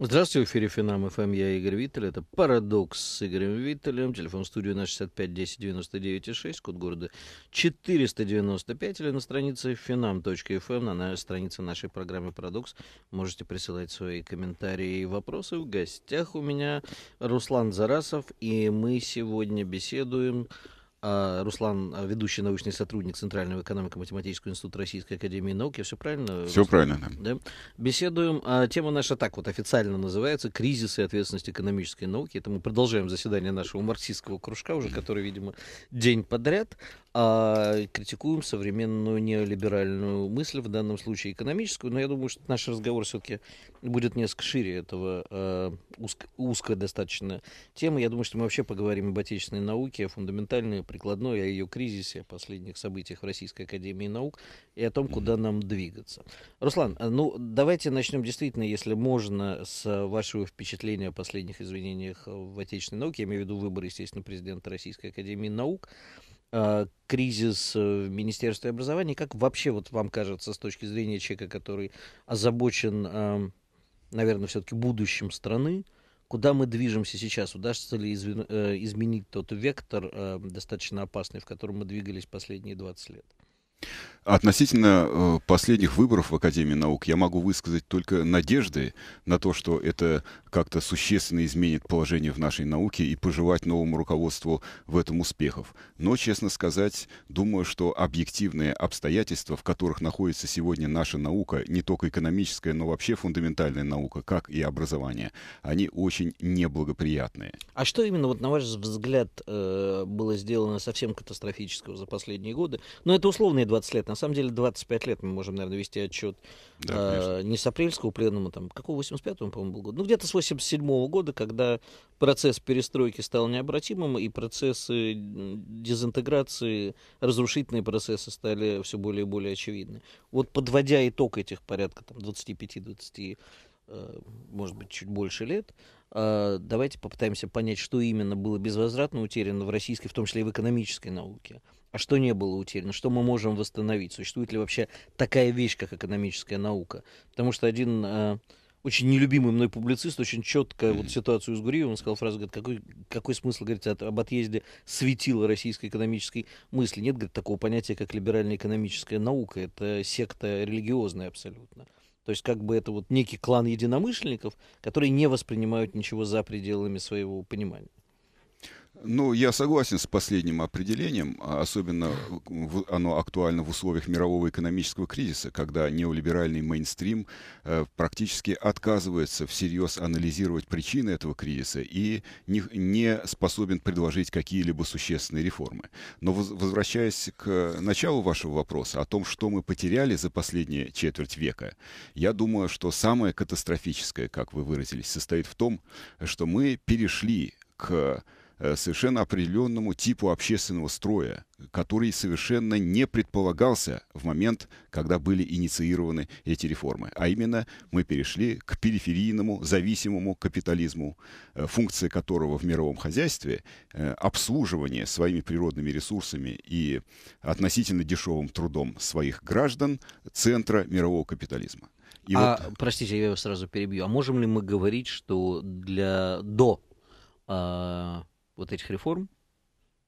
Здравствуйте, в эфире Финам ФМ, эм, я Игорь Виттель. Это «Парадокс» с Игорем Виттелем. Телефон студии на 65 10 99 6, код города 495 или на странице finam.fm, эм, на, на странице нашей программы «Парадокс». Можете присылать свои комментарии и вопросы. В гостях у меня Руслан Зарасов, и мы сегодня беседуем а, Руслан, а, ведущий научный сотрудник Центрального экономико-математического института Российской Академии Науки. Все правильно? Э, Все Руслан? правильно, да. да. Беседуем. А, тема наша так вот официально называется «Кризис и ответственность экономической науки». Это мы продолжаем заседание нашего марксистского кружка уже, который, видимо, день подряд а критикуем современную неолиберальную мысль, в данном случае экономическую. Но я думаю, что наш разговор все-таки будет несколько шире этого э, узко, узко достаточно темы. Я думаю, что мы вообще поговорим об отечественной науке, о фундаментальной, прикладной, о ее кризисе, о последних событиях в Российской Академии Наук и о том, куда нам двигаться. Руслан, а, ну давайте начнем действительно, если можно, с вашего впечатления о последних изменениях в отечественной науке. Я имею в виду выборы, естественно, президента Российской Академии Наук. Э, кризис э, в Министерстве образования. Как вообще вот вам кажется с точки зрения человека, который озабочен, эм, наверное, все-таки будущим страны, куда мы движемся сейчас? Удастся ли э, изменить тот вектор достаточно опасный, в котором мы двигались последние 20 лет? Относительно э, последних выборов в Академии наук я могу высказать только надежды на то, что это как-то существенно изменит положение в нашей науке и пожелать новому руководству в этом успехов. Но, честно сказать, думаю, что объективные обстоятельства, в которых находится сегодня наша наука, не только экономическая, но вообще фундаментальная наука, как и образование, они очень неблагоприятные. А что именно, вот, на ваш взгляд, э, было сделано совсем катастрофического за последние годы? Ну, это условные 20 лет назад на самом деле 25 лет мы можем, наверное, вести отчет да, э, не с апрельского пленума, там, какого 85-го, по-моему, был год. Ну, где-то с 87-го года, когда процесс перестройки стал необратимым, и процессы дезинтеграции, разрушительные процессы стали все более и более очевидны. Вот подводя итог этих порядка там, 25-20 э, может быть, чуть больше лет. А, давайте попытаемся понять, что именно было безвозвратно утеряно в российской, в том числе и в экономической науке. А что не было утеряно? Что мы можем восстановить? Существует ли вообще такая вещь, как экономическая наука? Потому что один э, очень нелюбимый мной публицист очень четко mm-hmm. вот ситуацию с Гуриевым он сказал фразу, говорит, какой, какой смысл говорить от, об отъезде светила российской экономической мысли? Нет, говорит, такого понятия, как либеральная экономическая наука. Это секта религиозная абсолютно. То есть как бы это вот некий клан единомышленников, которые не воспринимают ничего за пределами своего понимания. Ну, я согласен с последним определением, а особенно оно актуально в условиях мирового экономического кризиса, когда неолиберальный мейнстрим э, практически отказывается всерьез анализировать причины этого кризиса и не, способен предложить какие-либо существенные реформы. Но возвращаясь к началу вашего вопроса о том, что мы потеряли за последние четверть века, я думаю, что самое катастрофическое, как вы выразились, состоит в том, что мы перешли к Э, совершенно определенному типу общественного строя, который совершенно не предполагался в момент, когда были инициированы эти реформы. А именно мы перешли к периферийному, зависимому капитализму, э, функция которого в мировом хозяйстве э, обслуживание своими природными ресурсами и относительно дешевым трудом своих граждан центра мирового капитализма. И а, вот... Простите, я его сразу перебью. А можем ли мы говорить, что для до а, вот этих реформ,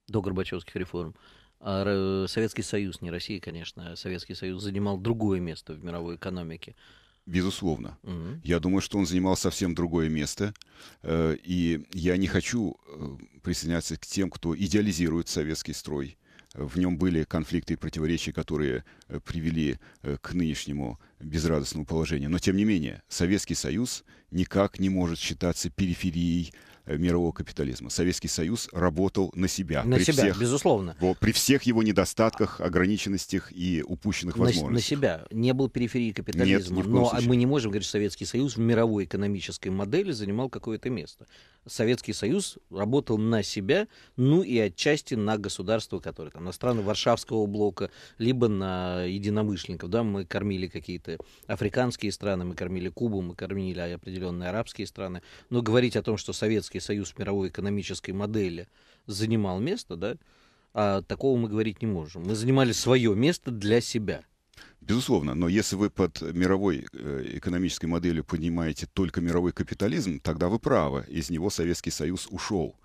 до Горбачевских реформ, а Советский Союз, не Россия, конечно, а Советский Союз занимал другое место в мировой экономике. Безусловно. Угу. Я думаю, что он занимал совсем другое место. Э, и я не хочу э, присоединяться к тем, кто идеализирует советский строй. В нем были конфликты и противоречия, которые э, привели к нынешнему безрадостному положению. Но, тем не менее, Советский Союз никак не может считаться периферией Э, мирового капитализма. Советский Союз работал на себя. На при себя, всех, безусловно. Во, при всех его недостатках, ограниченностях и упущенных на, возможностях. На себя. Не был периферии капитализма. Нет, ни в коем но а, случае. мы не можем говорить, что Советский Союз в мировой экономической модели занимал какое-то место. Советский Союз работал на себя, ну и отчасти на государство, которое там, на страны Варшавского блока, либо на единомышленников. Да, мы кормили какие-то африканские страны, мы кормили Кубу, мы кормили определенные арабские страны. Но говорить о том, что Советский Союз в мировой экономической модели занимал место, да, а такого мы говорить не можем. Мы занимали свое место для себя. Безусловно, но если вы под мировой э, экономической моделью понимаете только мировой капитализм, тогда вы правы, из него Советский Союз ушел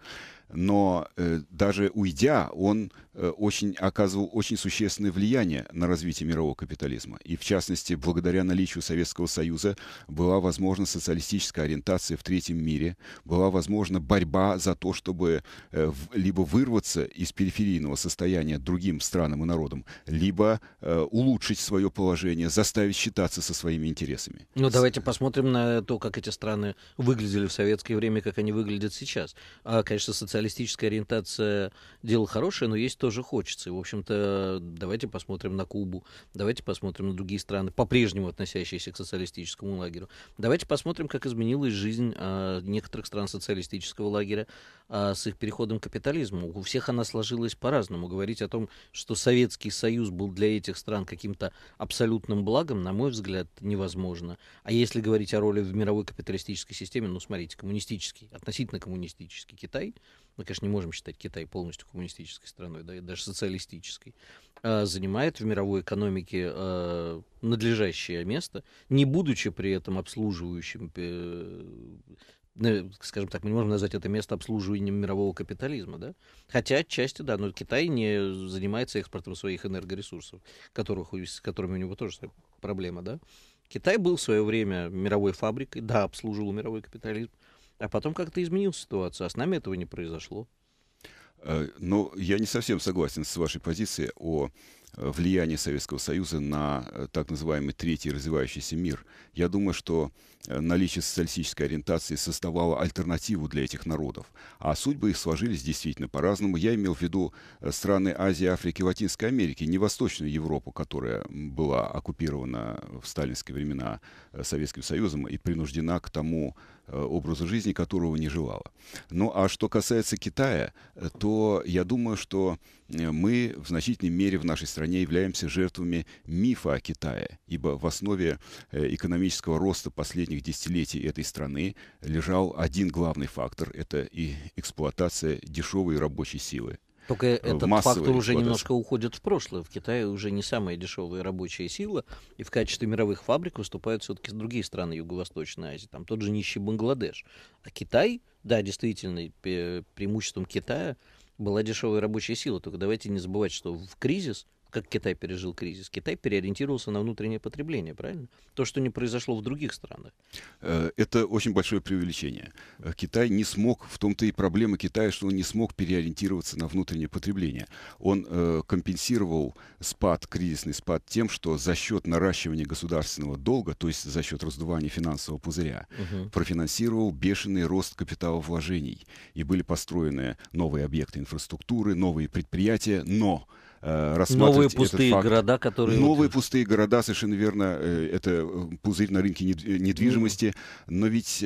но э, даже уйдя, он э, очень оказывал очень существенное влияние на развитие мирового капитализма. И в частности, благодаря наличию Советского Союза была возможна социалистическая ориентация в третьем мире, была возможна борьба за то, чтобы э, в, либо вырваться из периферийного состояния другим странам и народам, либо э, улучшить свое положение, заставить считаться со своими интересами. Ну давайте посмотрим на то, как эти страны выглядели в советское время, как они выглядят сейчас. А, конечно, социализм социалистическая ориентация дело хорошее, но есть тоже хочется. И, в общем-то, давайте посмотрим на Кубу, давайте посмотрим на другие страны, по-прежнему относящиеся к социалистическому лагерю. Давайте посмотрим, как изменилась жизнь а, некоторых стран социалистического лагеря а, с их переходом к капитализму. У всех она сложилась по-разному. Говорить о том, что Советский Союз был для этих стран каким-то абсолютным благом, на мой взгляд, невозможно. А если говорить о роли в мировой капиталистической системе, ну, смотрите, коммунистический, относительно коммунистический Китай, мы, конечно, не можем считать Китай полностью коммунистической страной, да, и даже социалистической, а, занимает в мировой экономике а, надлежащее место, не будучи при этом обслуживающим э, э, скажем так, мы не можем назвать это место обслуживанием мирового капитализма, да? Хотя отчасти, да, но Китай не занимается экспортом своих энергоресурсов, которых, с которыми у него тоже проблема, да? Китай был в свое время мировой фабрикой, да, обслуживал мировой капитализм, а потом как-то изменилась ситуация, а с нами этого не произошло. Э, ну, я не совсем согласен с вашей позицией о э, влиянии Советского Союза на э, так называемый третий развивающийся мир. Я думаю, что наличие социалистической ориентации создавало альтернативу для этих народов. А судьбы их сложились действительно по-разному. Я имел в виду страны Азии, Африки, Латинской Америки, не Восточную Европу, которая была оккупирована в сталинские времена Советским Союзом и принуждена к тому Э, образу жизни, которого не желала. Ну а что касается Китая, э, то я думаю, что э, мы в значительной мере в нашей стране являемся жертвами мифа о Китае, ибо в основе экономического роста последних десятилетий этой страны лежал один главный фактор – это и эксплуатация дешевой рабочей силы. Только этот фактор уже немножко уходит в прошлое. В Китае уже не самая дешевая рабочая сила, и в качестве мировых фабрик выступают все-таки другие страны Юго-Восточной Азии, там тот же нищий Бангладеш. А Китай, да, действительно, преимуществом Китая была дешевая рабочая сила. Только давайте не забывать, что в кризис как Китай пережил кризис. Китай переориентировался на внутреннее потребление, правильно? То, что не произошло в других странах. Э, это очень большое преувеличение. Э, Китай не смог, в том-то и проблема Китая, что он не смог переориентироваться на внутреннее потребление. Он э, компенсировал спад, кризисный спад тем, что за счет наращивания государственного долга, то есть за счет раздувания финансового пузыря, угу. профинансировал бешеный рост капитала вложений. И были построены новые объекты инфраструктуры, новые предприятия, но Э, рассматривать Новые пустые этот факт. города, которые... Новые пустые города, совершенно верно, э, это э, пузырь на рынке недвижимости, но ведь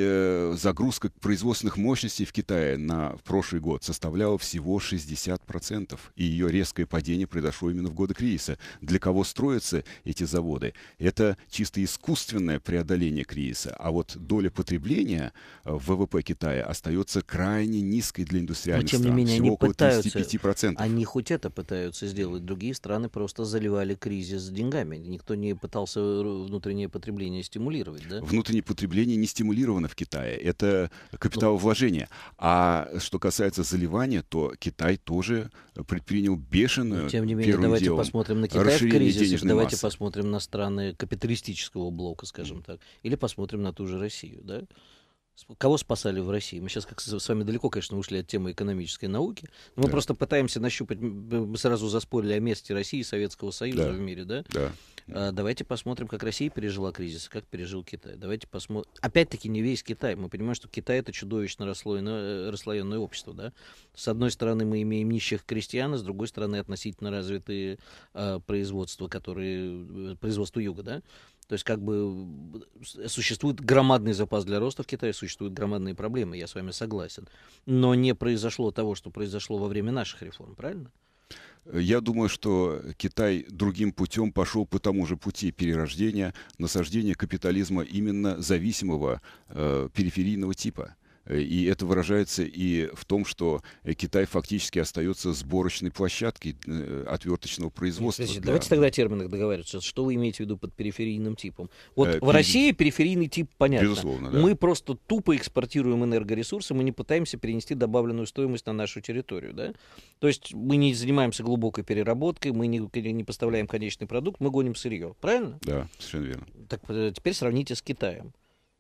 загрузка производственных мощностей в Китае на прошлый год составляла всего 60%, и ее резкое падение произошло именно в годы кризиса. Для кого строятся эти заводы? Это чисто искусственное преодоление кризиса, а вот доля потребления в ВВП Китая остается крайне низкой для индустриальных но, тем стран, не менее, всего они около пытаются, 35%. Они хоть это пытаются сделать делать. Другие страны просто заливали кризис деньгами. Никто не пытался э, внутреннее потребление стимулировать, да? Внутреннее потребление не стимулировано в Китае. Это капиталовложение. А что касается заливания, то Китай тоже предпринял бешеную Но, Тем не менее, давайте делом, посмотрим на Китай в кризисе, давайте массы. посмотрим на страны капиталистического блока, скажем так, или посмотрим на ту же Россию, да? Кого спасали в России? Мы сейчас как с вами далеко, конечно, ушли от темы экономической науки. Но мы да. просто пытаемся нащупать, мы сразу заспорили о месте России и Советского Союза да. в мире, да? Да. А, давайте посмотрим, как Россия пережила кризис, как пережил Китай. Давайте посмотрим. Опять-таки не весь Китай. Мы понимаем, что Китай это чудовищно расслоенное, э, расслоенное общество, да? С одной стороны, мы имеем нищих крестьян, а с другой стороны, относительно развитые а, производства, которые... Э, производство юга, да? То есть как бы э, существует громадный запас для роста в Китае, существуют громадные проблемы, я с вами согласен. Но не произошло того, что произошло во время наших реформ, правильно? Я думаю, что Китай другим путем пошел по тому же пути перерождения, насаждения капитализма именно зависимого э, периферийного типа. Э, и это выражается и в том, что э, Китай фактически остается сборочной площадкой э, отверточного производства. для... Давайте тогда о терминах договариваться. Что вы имеете в виду под периферийным типом? Вот э, в пере... России периферийный тип понятно. Безусловно, да. Мы просто тупо экспортируем энергоресурсы, мы не пытаемся перенести добавленную стоимость на нашу территорию. Да? То есть мы не занимаемся глубокой переработкой, мы не, не поставляем конечный продукт, мы гоним сырье. Правильно? Да, совершенно верно. Так теперь сравните с Китаем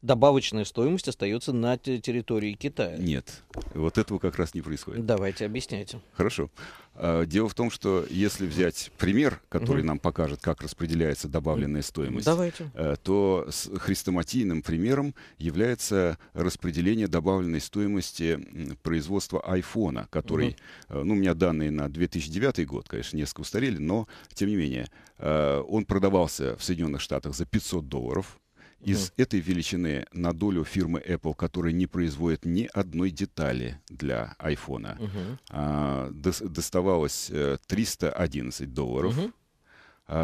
добавочная стоимость остается на территории Китая. Нет, вот этого как раз не происходит. Давайте объясняйте. Хорошо. А, дело в том, что если взять пример, который угу. нам покажет, как распределяется добавленная стоимость, Давайте. Э, то с хрестоматийным примером является распределение добавленной стоимости производства айфона, который, угу. ну, у меня данные на 2009 год, конечно, несколько устарели, но тем не менее, э, он продавался в Соединенных Штатах за 500 долларов из да. этой величины на долю фирмы Apple, которая не производит ни одной детали для iPhone, угу. а, доставалось 311 э, долларов. Угу.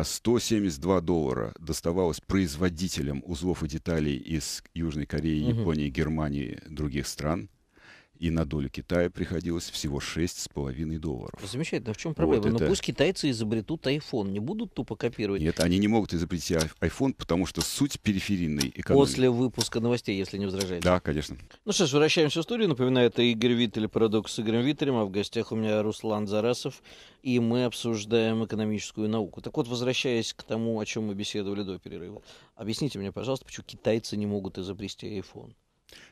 172 а, доллара доставалось производителям узлов и деталей из Южной Кореи, угу. Японии, Германии, других стран и на долю Китая приходилось всего 6,5 долларов. Замечательно, в чем проблема? Вот ну, это... Но пусть китайцы изобретут iPhone, не будут тупо копировать. Нет, они не могут изобрести а, iPhone, потому что суть периферийной экономики. После выпуска новостей, если не возражаете. Да, конечно. Ну что ж, возвращаемся в студию. Напоминаю, это Игорь Виттель, парадокс с Игорем Виттелем, а в гостях у меня Руслан Зарасов, и мы обсуждаем экономическую науку. Так вот, возвращаясь к тому, о чем мы беседовали до перерыва, объясните мне, пожалуйста, почему китайцы не могут изобрести iPhone?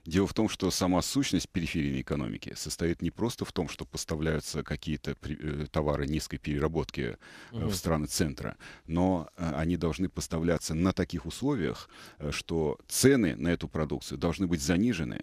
Дело в том, что сама сущность периферийной экономики состоит не просто в том, что поставляются какие-то э, товары низкой переработки угу. в страны центра, но э, они должны поставляться на таких условиях, что цены на эту продукцию должны быть занижены,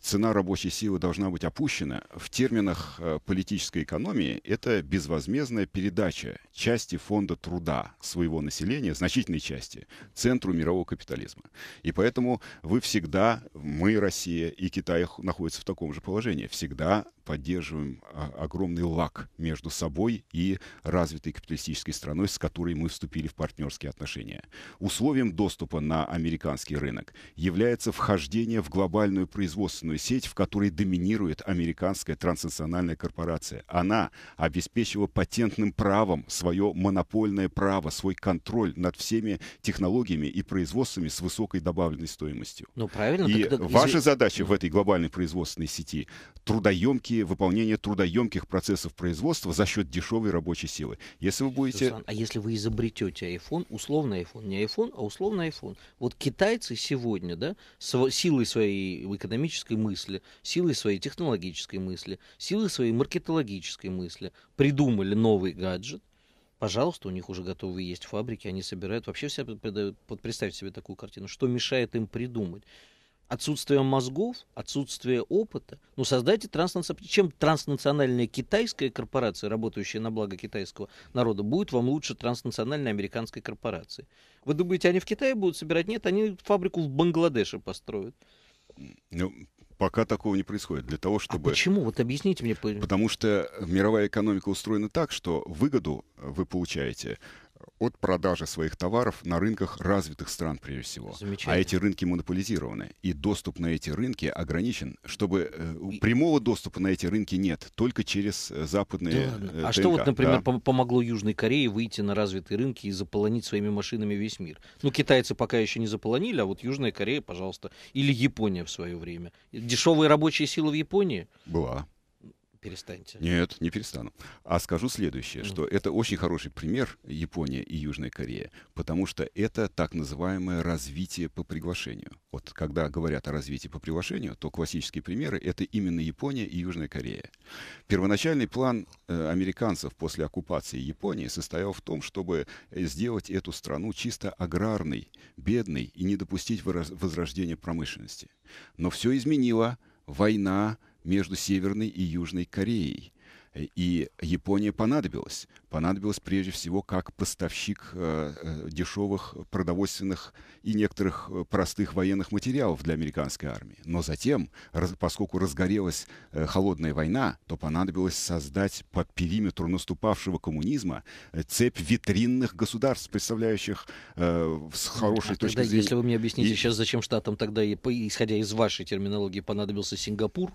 цена рабочей силы должна быть опущена. В терминах политической экономии это безвозмездная передача части фонда труда своего населения, значительной части, центру мирового капитализма. И поэтому вы всегда, мы и Россия, и Китай находятся в таком же положении. Всегда поддерживаем а, огромный лак между собой и развитой капиталистической страной, с которой мы вступили в партнерские отношения. Условием доступа на американский рынок является вхождение в глобальную производственную сеть, в которой доминирует американская транснациональная корпорация. Она обеспечила патентным правом свое монопольное право, свой контроль над всеми технологиями и производствами с высокой добавленной стоимостью. Ну правильно, и так, так, Ваша задача в этой глобальной производственной сети – трудоемкие, выполнение трудоемких процессов производства за счет дешевой рабочей силы. Если вы будете... Руслан, а если вы изобретете iPhone, условный iPhone, не iPhone, а условный iPhone. Вот китайцы сегодня, да, с силой своей экономической мысли, силой своей технологической мысли, силой своей маркетологической мысли придумали новый гаджет, пожалуйста, у них уже готовы есть фабрики, они собирают. Вообще, все, представьте себе такую картину, что мешает им придумать? Отсутствие мозгов, отсутствие опыта. Ну, создайте транснациональное... Чем транснациональная китайская корпорация, работающая на благо китайского народа, будет вам лучше транснациональной американской корпорации? Вы думаете, они в Китае будут собирать? Нет, они фабрику в Бангладеше построят. Ну, пока такого не происходит. Для того, а чтобы... А почему? Вот объясните мне. Потому что мировая экономика устроена так, что выгоду вы получаете от продажи своих товаров на рынках развитых стран прежде всего. А эти рынки монополизированы. И доступ на эти рынки ограничен. Чтобы э, прямого доступа на эти рынки нет, только через э, западные. Да, э, ладно. а ТНК, что вот, например, да. помогло Южной Корее выйти на развитые рынки и заполонить своими машинами весь мир? Ну, китайцы пока еще не заполонили, а вот Южная Корея, пожалуйста, или Япония в свое время. Дешевая рабочая сила в Японии? Была перестаньте. Нет, не перестану. А скажу следующее, mm. что это очень хороший пример Япония и Южная Корея, потому что это так называемое развитие по приглашению. Вот когда говорят о развитии по приглашению, то классические примеры — это именно Япония и Южная Корея. Первоначальный план э, американцев после оккупации Японии состоял в том, чтобы э, сделать эту страну чисто аграрной, бедной и не допустить возрождения промышленности. Но все изменило война, между Северной и Южной Кореей. Э, и Япония понадобилась. Понадобилась прежде всего как поставщик э, э, дешевых продовольственных и некоторых простых военных материалов для американской армии. Но затем, поскольку разгорелась холодная война, то понадобилось создать по периметру наступавшего коммунизма цепь витринных государств, представляющих с хорошей а точки тогда, зрения... Если вы мне объясните и... сейчас, зачем штатам тогда, исходя из вашей терминологии, понадобился Сингапур,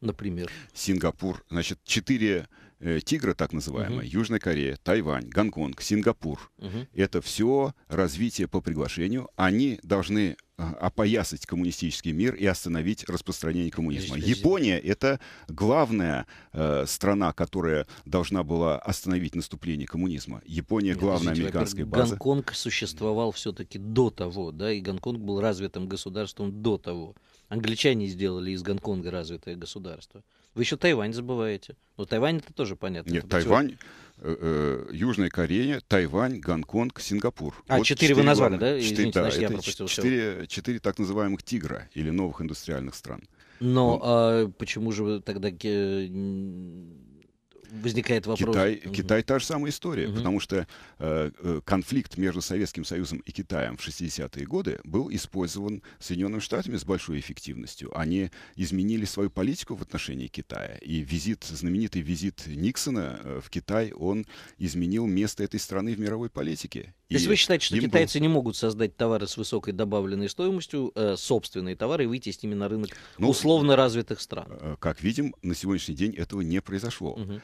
например. Сингапур. Значит, четыре э, тигра, так называемые uh Южная Корея, Тайвань, Гонконг, Сингапур. uh Это все развитие по приглашению. Они должны э, опоясать коммунистический мир и остановить распространение коммунизма. Япония — это главная э, страна, которая должна была остановить наступление коммунизма. Япония — главная подождите, американская база. Гонконг существовал все-таки до того, да, и Гонконг был развитым государством до того. Англичане сделали из Гонконга развитое государство. Вы еще Тайвань забываете. Но Тайвань это тоже понятно. Нет, Тайвань, э, э, Южная Корея, Тайвань, Гонконг, Сингапур. А, вот четыре вы назвали, главных, да? Извините, 4, да, значит, это я пропустил четыре, четыре так называемых «тигра» или новых индустриальных стран. Но ну, а почему же вы тогда возникает вопрос. Китай, угу. Китай та же самая история, угу. потому что э, э, конфликт между Советским Союзом и Китаем в 60-е годы был использован Соединенными Штатами с большой эффективностью. Они изменили свою политику в отношении Китая. И визит, знаменитый визит Никсона э, в Китай, он изменил место этой страны в мировой политике. То есть вы считаете, что импульс... китайцы не могут создать товары с высокой добавленной стоимостью, э, собственные товары, и выйти с ними на рынок ну, условно развитых стран? Э, как видим, на сегодняшний день этого не произошло. Угу.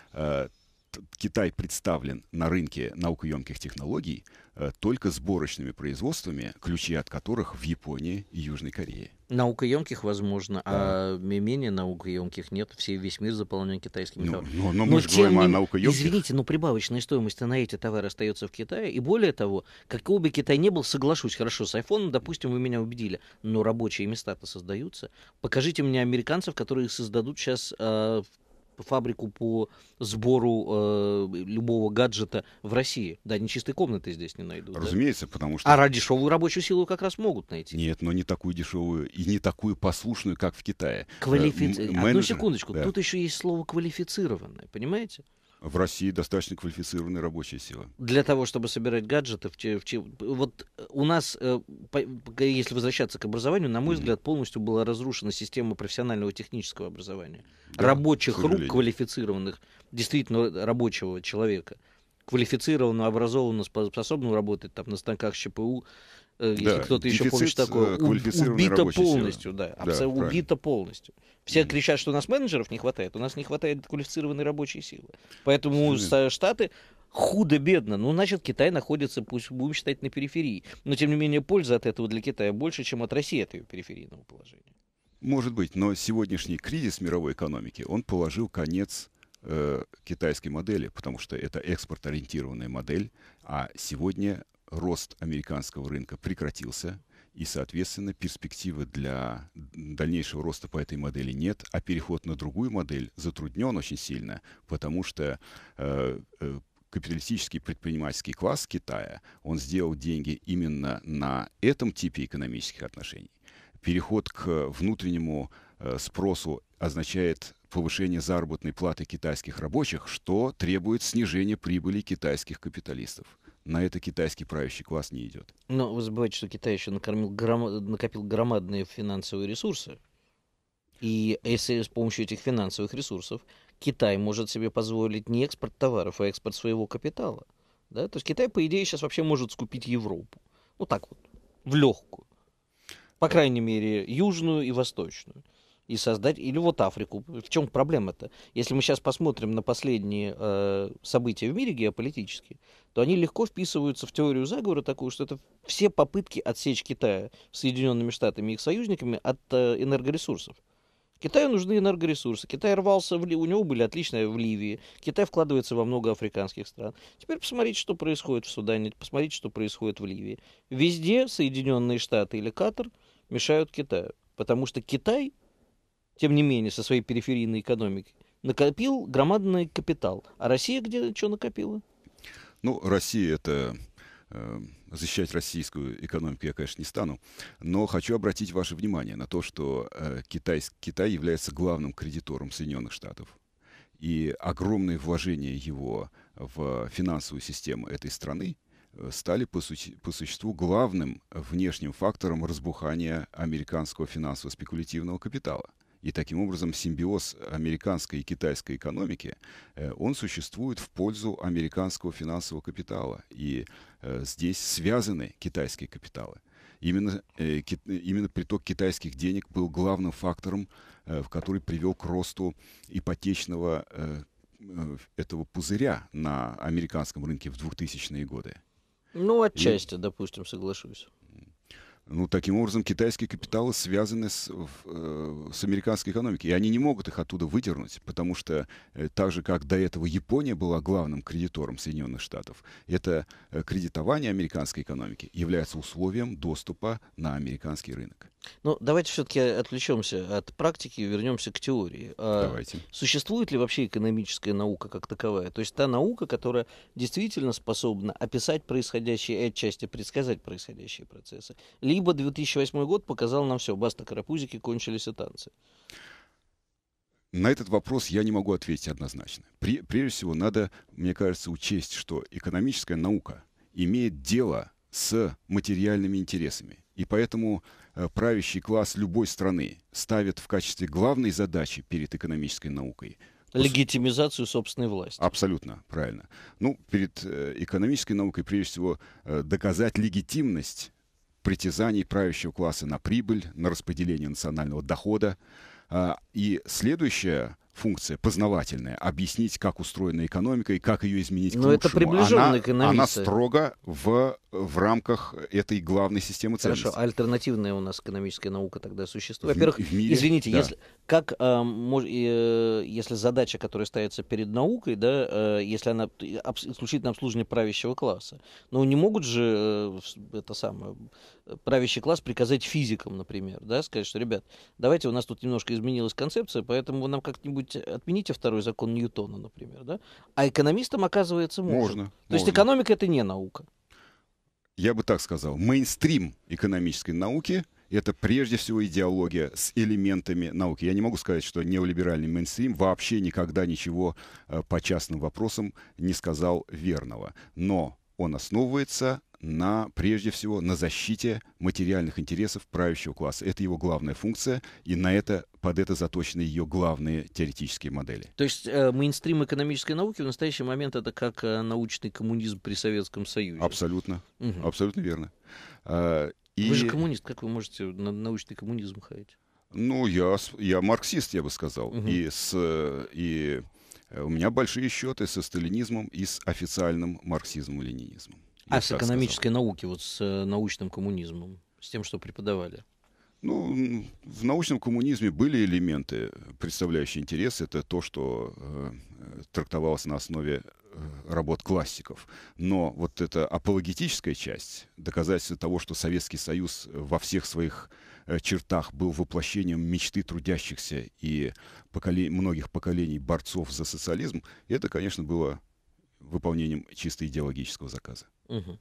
Китай представлен на рынке наукоемких технологий э, только сборочными производствами, ключи от которых в Японии и Южной Корее. Наукоемких, возможно, а да. а менее наукоемких нет. Все весь мир заполнен китайскими ну, товарами. Но, ну, но, ну, но мы же говорим не... о наукоемких. Извините, но прибавочная стоимость на эти товары остается в Китае. И более того, как бы Китай не был, соглашусь, хорошо, с айфоном, допустим, вы меня убедили, но рабочие места-то создаются. Покажите мне американцев, которые создадут сейчас э, фабрику по сбору э, любого гаджета в России. Да, не чистой комнаты здесь не найдут. Разумеется, да? потому что... А ради дешевую рабочую силу как раз могут найти. Нет, но не такую дешевую и не такую послушную, как в Китае. Квалифици... Э, Одну секундочку, да. тут еще есть слово квалифицированное, понимаете? в России достаточно квалифицированная рабочая сила. Для того, чтобы собирать гаджеты, в, в, вот э, у нас, э, по, если возвращаться к образованию, на мой mm-hmm. взгляд, полностью была разрушена система профессионального технического образования. Да, Рабочих рук квалифицированных, действительно рабочего человека квалифицированного, образованного, способного работать там на станках ЧПУ Э, если да, кто-то еще помнит такое, э, убито полностью, силы. да, абсолютно да, убито правильно. полностью. Все mm. кричат, что у нас менеджеров не хватает, у нас не хватает квалифицированной рабочей силы. Поэтому mm. Штаты худо-бедно. Ну, значит, Китай находится, пусть будем считать, на периферии. Но, тем не менее, польза от этого для Китая больше, чем от России, от ее периферийного положения. Может быть, но сегодняшний кризис мировой экономики, он положил конец э, китайской модели, потому что это экспорт-ориентированная модель, а сегодня рост американского рынка прекратился, и, соответственно, перспективы для дальнейшего роста по этой модели нет, а переход на другую модель затруднен очень сильно, потому что э, э, капиталистический предпринимательский класс Китая, он сделал деньги именно на этом типе экономических отношений. Переход к внутреннему э, спросу означает повышение заработной платы китайских рабочих, что требует снижения прибыли китайских капиталистов на это китайский правящий класс не идет. Но вы забываете, что Китай еще накормил, гром... накопил громадные финансовые ресурсы. И если с помощью этих финансовых ресурсов Китай может себе позволить не экспорт товаров, а экспорт своего капитала. Да? То есть Китай, по идее, сейчас вообще может скупить Европу. Вот ну так вот, в легкую. По э. крайней мере, южную и восточную и создать, или вот Африку. В чем проблема-то? Если мы сейчас посмотрим на последние э, события в мире геополитические, то они легко вписываются в теорию заговора такую, что это все попытки отсечь Китая Соединенными Штатами и их союзниками от э, энергоресурсов. Китаю нужны энергоресурсы. Китай рвался, в Ли... у него были отличные в Ливии. Китай вкладывается во много африканских стран. Теперь посмотрите, что происходит в Судане, посмотрите, что происходит в Ливии. Везде Соединенные Штаты или Катар мешают Китаю. Потому что Китай тем не менее, со своей периферийной экономикой, накопил громадный капитал. А Россия где что накопила? Ну, Россия это э, защищать российскую экономику я, конечно, не стану, но хочу обратить ваше внимание на то, что э, Китай, Китай является главным кредитором Соединенных Штатов. И огромные вложения его в финансовую систему этой страны э, стали по, су- по существу главным внешним фактором разбухания американского финансово-спекулятивного капитала – и таким образом симбиоз американской и китайской экономики, э, он существует в пользу американского финансового капитала. И э, здесь связаны китайские капиталы. Именно, э, именно приток китайских денег был главным фактором, который привел к росту ипотечного этого пузыря на американском рынке в 2000-е годы. Ну, отчасти, и... допустим, соглашусь. Ну, таким образом, китайские капиталы связаны с, э, с американской экономикой, и они не могут их оттуда выдернуть, потому что э, так же, как до этого Япония была главным кредитором Соединенных Штатов, это э, кредитование американской экономики является условием доступа на американский рынок. Ну, давайте все-таки отвлечемся от практики и вернемся к теории. А давайте. Существует ли вообще экономическая наука как таковая? То есть та наука, которая действительно способна описать происходящее и отчасти предсказать происходящие процессы. Либо 2008 год показал нам все, баста карапузики, кончились и танцы. На этот вопрос я не могу ответить однозначно. прежде всего, надо, мне кажется, учесть, что экономическая наука имеет дело с материальными интересами. И поэтому Э, правящий класс любой страны ставит в качестве главной задачи перед экономической наукой Легитимизацию собственной власти. Абсолютно, правильно. Ну, перед э, экономической наукой, прежде всего, э, доказать легитимность притязаний правящего класса на прибыль, на распределение национального дохода. А, и следующая функция познавательная, объяснить, как устроена экономика и как ее изменить Но к ну, лучшему. это приближенно она, она строго в, в рамках этой главной системы ценностей. Хорошо, а альтернативная у нас экономическая наука тогда существует. Во-первых, мире, извините, да. если, как, э, э, если задача, которая ставится перед наукой, да, э, если она исключительно обслуживание правящего класса, ну не могут же э, это самое, правящий класс приказать физикам, например, да, сказать, что, ребят, давайте у нас тут немножко изменилась концепция, поэтому нам как-нибудь какой отмените а второй закон Ньютона, например, да? А экономистам оказывается, можно. можно То можно. есть экономика — это не наука. Я бы так сказал. Мейнстрим экономической науки это прежде всего идеология с элементами науки. Я не могу сказать, что неолиберальный мейнстрим вообще никогда ничего э, по частным вопросам не сказал верного. Но он основывается на, прежде всего на защите материальных интересов правящего класса. Это его главная функция, и на это, под это заточены ее главные теоретические модели. То есть э, мейнстрим экономической науки в настоящий момент это как э, научный коммунизм при Советском Союзе. Абсолютно, угу. абсолютно верно. Э, и... Вы же коммунист, как вы можете на научный коммунизм ходить? Ну, я, я марксист, я бы сказал. Угу. И, с, и э, у меня большие счеты со сталинизмом и с официальным марксизмом-ленинизмом. А с экономической сказал. науки, вот с э, научным коммунизмом, с тем, что преподавали? Ну, в научном коммунизме были элементы, представляющие интерес. Это то, что э, трактовалось на основе э, работ классиков. Но вот эта апологетическая часть, доказательство того, что Советский Союз во всех своих э, чертах был воплощением мечты трудящихся и поколе... многих поколений борцов за социализм, это, конечно, было выполнением чисто идеологического заказа. Угу.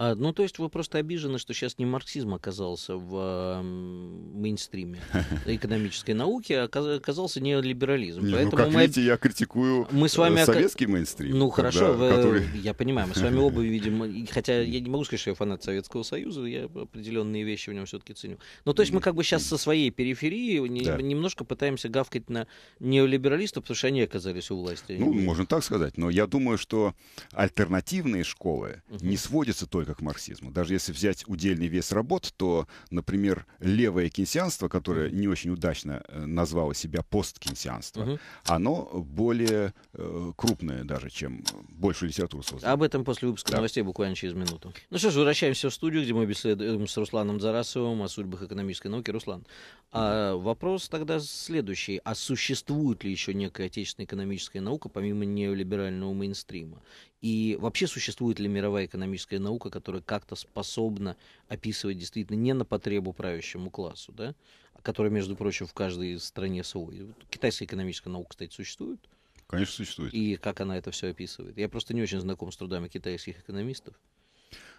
А, ну, то есть вы просто обижены, что сейчас не марксизм оказался в э, мейнстриме экономической науки, а оказался неолиберализм. Не, ну, Поэтому ну, как мы, видите, я критикую мы с вами э, советский мейнстрим. Ну, когда, хорошо, вы, который... я понимаю, мы с вами оба видим, хотя я не могу сказать, что я фанат Советского Союза, я определенные вещи в нем все-таки ценю. Ну, то есть мы как бы сейчас со своей периферии да. немножко пытаемся гавкать на неолибералистов, потому что они оказались у власти. Ну, можно так сказать, но я думаю, что альтернативные школы угу. не сводятся только только к марксизму. Даже если взять удельный вес работ, то, например, левое кенсианство, которое не очень удачно э, назвало себя посткенсианство, угу. оно более э, крупное даже, чем больше литературу создало. Об этом после выпуска да. новостей буквально через минуту. Ну что ж, возвращаемся в студию, где мы беседуем с Русланом Зарасовым о судьбах экономической науки. Руслан, а вопрос тогда следующий. А существует ли еще некая отечественная экономическая наука, помимо неолиберального мейнстрима? И вообще существует ли мировая экономическая наука, которая как-то способна описывать действительно не на потребу правящему классу, да, а которая, между прочим, в каждой стране свой. Китайская экономическая наука, кстати, существует. Конечно, существует. И как она это все описывает. Я просто не очень знаком с трудами китайских экономистов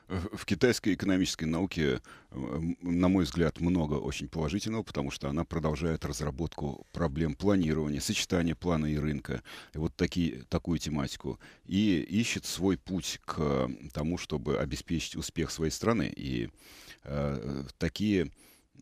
в китайской экономической науке, на мой взгляд, много очень положительного, потому что она продолжает разработку проблем планирования, сочетания плана и рынка, вот такие, такую тематику, и ищет свой путь к тому, чтобы обеспечить успех своей страны. И э, такие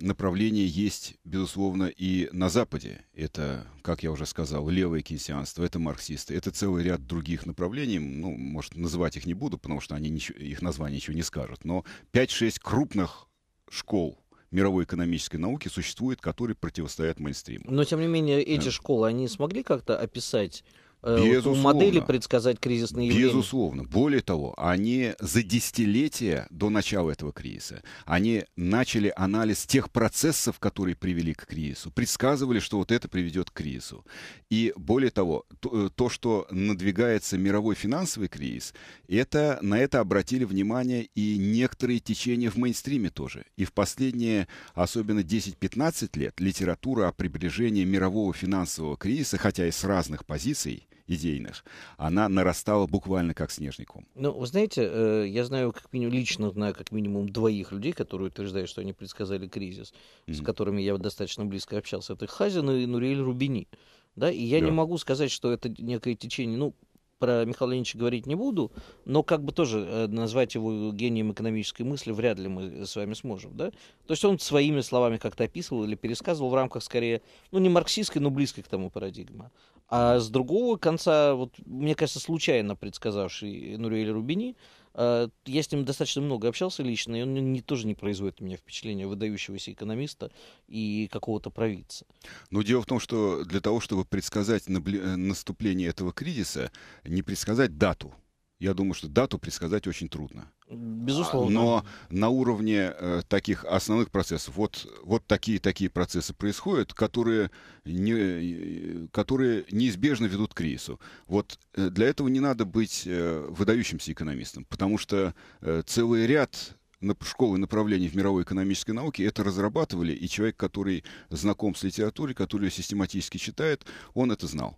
направление есть, безусловно, и на Западе. Это, как я уже сказал, левое кейсианство, это марксисты, это целый ряд других направлений. Ну, может, называть их не буду, потому что они ничего, их название ничего не скажут. Но 5-6 крупных школ мировой экономической науки существует, которые противостоят мейнстриму. Но, тем не менее, эти да. школы, они смогли как-то описать Э, Безусловно. модели предсказать кризисные явления? Безусловно. Более того, они за десятилетия до начала этого кризиса, они начали анализ тех процессов, которые привели к кризису, предсказывали, что вот это приведет к кризису. И более того, то, э, что надвигается мировой финансовый кризис, это, на это обратили внимание и некоторые течения в мейнстриме тоже. И в последние, особенно 10-15 лет, литература о приближении мирового финансового кризиса, хотя и с разных позиций, идейных, она нарастала буквально как снежником. Ну, вы знаете, э, я знаю, как минимум, лично знаю как минимум двоих людей, которые утверждают, что они предсказали кризис, mm-hmm. с которыми я достаточно близко общался. Это Хазин и Нуриэль Рубини. Да, и я да. не могу сказать, что это некое течение, ну, про Михаила Леонидовича говорить не буду, но как бы тоже э, назвать его гением экономической мысли вряд ли мы с вами сможем, да? То есть он своими словами как-то описывал или пересказывал в рамках скорее, ну, не марксистской, но близкой к тому парадигмы. А с другого конца, вот, мне кажется, случайно предсказавший Нуриэль Рубини, э, я с ним достаточно много общался лично, и он не, тоже не производит у меня впечатления выдающегося экономиста и какого-то провидца. Но ну, дело в том, что для того, чтобы предсказать э, наступление этого кризиса, не предсказать дату. Я думаю, что дату предсказать очень трудно. Безусловно. Но на уровне э, таких основных процессов вот, вот такие такие процессы происходят, которые, не, э, которые неизбежно ведут к кризису. Вот э, для этого не надо быть э, выдающимся экономистом, потому что э, целый ряд школы направлений в мировой экономической науке это разрабатывали, и человек, который знаком с литературой, который ее систематически читает, он это знал.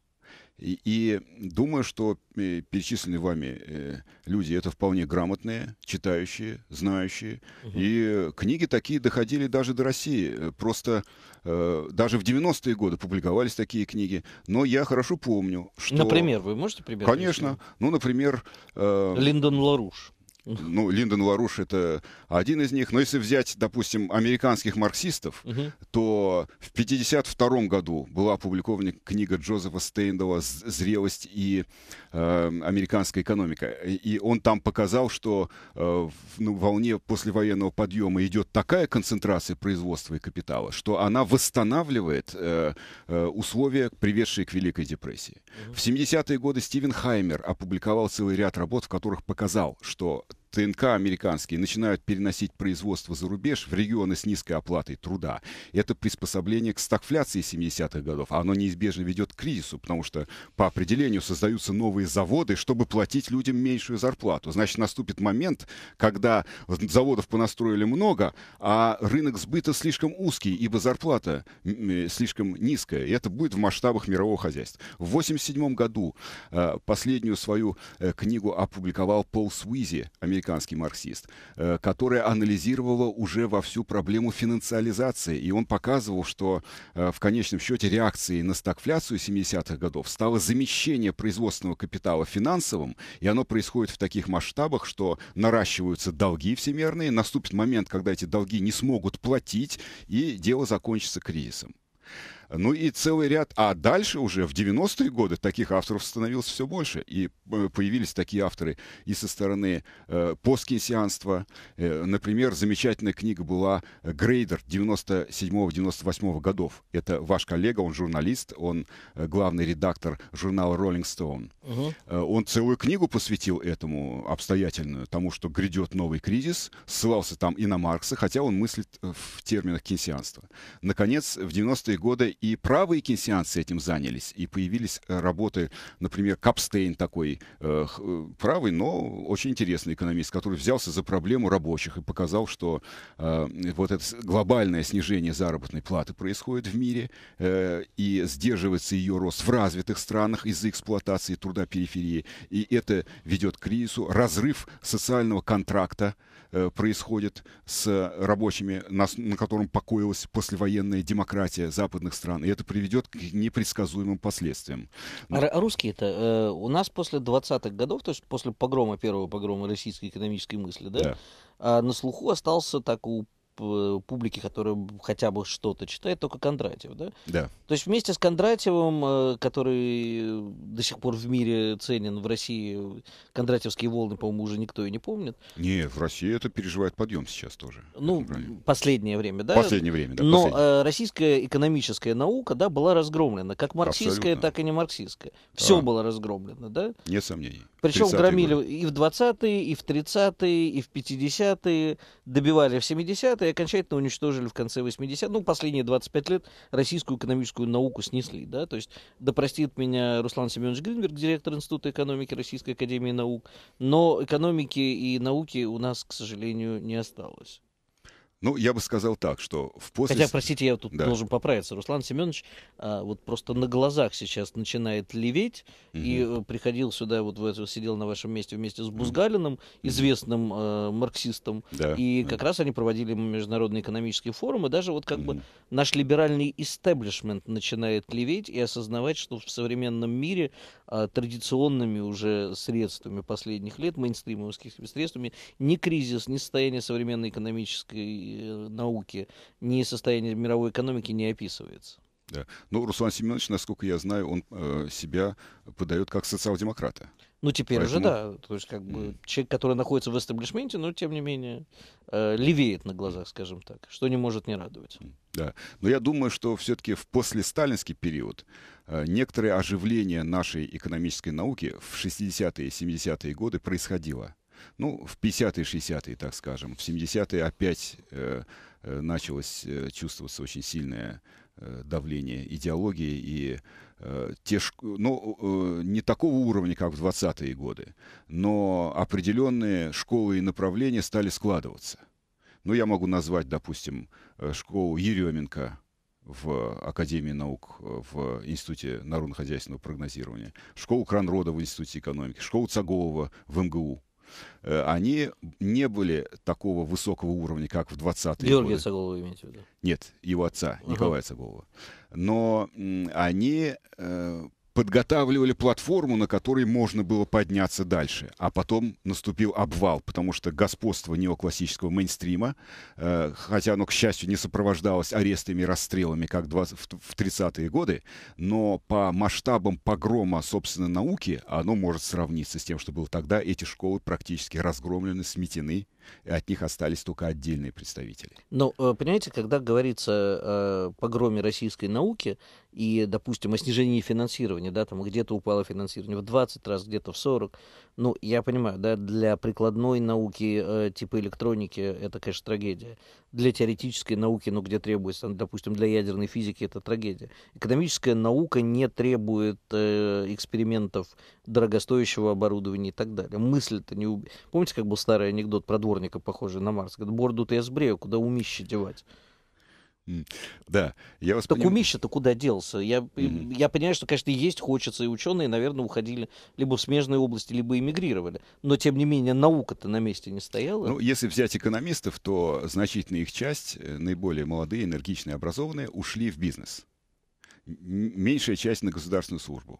И, и думаю, что э, перечисленные вами э, люди это вполне грамотные, читающие, знающие. Угу. И книги такие доходили даже до России. Просто э, даже в 90-е годы публиковались такие книги. Но я хорошо помню, что... Например, вы можете пример? Конечно. Ну, например... Э... Линдон Ларуш. Ну, Линдон Ларуш — это один из них. Но если взять, допустим, американских марксистов, угу. то в 1952 году была опубликована книга Джозефа Стейндала «Зрелость и э, американская экономика». И он там показал, что э, в ну, волне послевоенного подъема идет такая концентрация производства и капитала, что она восстанавливает э, э условия, приведшие к Великой депрессии. Угу. В 70-е годы Стивен Хаймер опубликовал целый ряд работ, в которых показал, что ТНК американские начинают переносить производство за рубеж в регионы с низкой оплатой труда. Это приспособление к стагфляции 70-х годов. а Оно неизбежно ведет к кризису, потому что по определению создаются новые заводы, чтобы платить людям меньшую зарплату. Значит, наступит момент, когда заводов понастроили много, а рынок сбыта слишком узкий, ибо зарплата э, слишком низкая. И это будет в масштабах мирового хозяйства. В 87 году э, последнюю свою э, книгу опубликовал Пол Суизи, американский американский марксист, э, которая анализировала уже во всю проблему финансализации. И он показывал, что э, в конечном счете реакцией на стагфляцию 70-х годов стало замещение производственного капитала финансовым, и оно происходит в таких масштабах, что наращиваются долги всемирные, наступит момент, когда эти долги не смогут платить, и дело закончится кризисом. Ну и целый ряд. А дальше уже в 90-е годы таких авторов становилось все больше. И э, появились такие авторы и со стороны э, посткинсианства. Э, например, замечательная книга была э, «Грейдер» 97-98 годов. Это ваш коллега, он журналист, он э, главный редактор журнала «Роллинг Стоун». Угу. Э, он целую книгу посвятил этому обстоятельно, тому, что грядет новый кризис. Ссылался там и на Маркса, хотя он мыслит в терминах кинсианства. Наконец, в 90-е годы и правые кенсианцы этим занялись, и появились э, работы, например, Капстейн такой э, э, правый, но очень интересный экономист, который взялся за проблему рабочих и показал, что э, вот это глобальное снижение заработной платы происходит в мире, э, и сдерживается ее рост в развитых странах из-за эксплуатации труда периферии, и это ведет к кризису, разрыв социального контракта, Э, происходит с рабочими, на, на котором покоилась послевоенная демократия западных стран. И это приведет к непредсказуемым последствиям. Но... А, а русские-то э, у нас после 20-х годов, то есть после погрома, первого погрома российской экономической мысли, да, да. Э, на слуху остался так у публики, которая хотя бы что-то читает, только Кондратьев, да? Да. То есть вместе с Кондратьевым, э, который до сих пор в мире ценен, в России Кондратьевские волны, по-моему, уже никто и не помнит. Не, в России это переживает подъем сейчас тоже. Ну, последнее время, да? Последнее время, да. Но последнее. Э, российская экономическая наука, да, была разгромлена, как марксистская, Абсолютно. так и не марксистская. Все а. было разгромлено, да? Нет сомнений. Причем громили годы. и в 20-е, и в 30-е, и в 50-е, добивали в 70-е, Австрии окончательно уничтожили в конце 80-х, ну, последние 25 лет российскую экономическую науку снесли, да, то есть, да простит меня Руслан Семенович Гринберг, директор Института экономики Российской Академии Наук, но экономики и науки у нас, к сожалению, не осталось. Ну, я бы сказал так, что в после... Хотя, простите, я тут да. должен поправиться. Руслан Семенович а, вот просто на глазах сейчас начинает леветь. Угу. И э, приходил сюда, вот в, сидел на вашем месте вместе с Бузгалиным, угу. известным а, марксистом. Да. И как раз они проводили международные экономические форумы. Даже вот как угу. бы наш либеральный истеблишмент начинает леветь и осознавать, что в современном мире а, традиционными уже средствами последних лет, мейнстримовскими средствами, ни кризис, ни состояние современной экономической Э, науки, ни состояние мировой экономики не описывается. Да. Ну, Руслан Семенович, насколько я знаю, он э, себя подает как социал-демократа. Ну, теперь Поэтому... уже да. То есть, как бы, mm. человек, который находится в эстаблишменте, но, тем не менее, э, левеет на глазах, скажем так, что не может не радовать. Да. Но я думаю, что все-таки в послесталинский период э, некоторое оживление нашей экономической науки в 60-е и 70-е годы происходило. Ну, в 50-е, 60-е, так скажем. В 70-е опять э, э началось э, чувствоваться очень сильное э, давление идеологии и э, те, ну, э, не такого уровня, как в 20-е годы, но определенные школы и направления стали складываться. Ну, я могу назвать, допустим, школу Еременко, в Академии наук, в Институте народно-хозяйственного прогнозирования, школу Кранрода в Институте экономики, школу Цагова в МГУ. Э, они не были такого высокого уровня, как в 20-е годы. Георгия Цаголова имеете в виду? Нет, его отца, uh-huh. Николая Но они э, подготавливали платформу, на которой можно было подняться дальше. А потом наступил обвал, потому что господство неоклассического мейнстрима, э, хотя оно, к счастью, не сопровождалось арестами и расстрелами, как в 30-е годы, но по масштабам погрома собственной науки оно может сравниться с тем, что было тогда. Эти школы практически разгромлены, сметены, от них остались только отдельные представители. Ну, понимаете, когда говорится о погроме российской науки и, допустим, о снижении финансирования, да, там где-то упало финансирование в 20 раз, где-то в 40, ну, я понимаю, да, для прикладной науки э, типа электроники это, конечно, трагедия. Для теоретической науки, ну, где требуется, допустим, для ядерной физики это трагедия. Экономическая наука не требует э, экспериментов дорогостоящего оборудования и так далее. Мысль-то не... Уб... Помните, как был старый анекдот про двор дворника, похожий на Марс. Говорит, борду-то я сбрею, куда умище девать. Да, я вас Так поним... умище-то куда делся? Я, mm-hmm. я понимаю, что, конечно, есть хочется, и ученые, наверное, уходили либо в смежные области, либо эмигрировали. Но, тем не менее, наука-то на месте не стояла. Ну, если взять экономистов, то значительная их часть, э, наиболее молодые, энергичные, образованные, ушли в бизнес. Меньшая часть на государственную службу.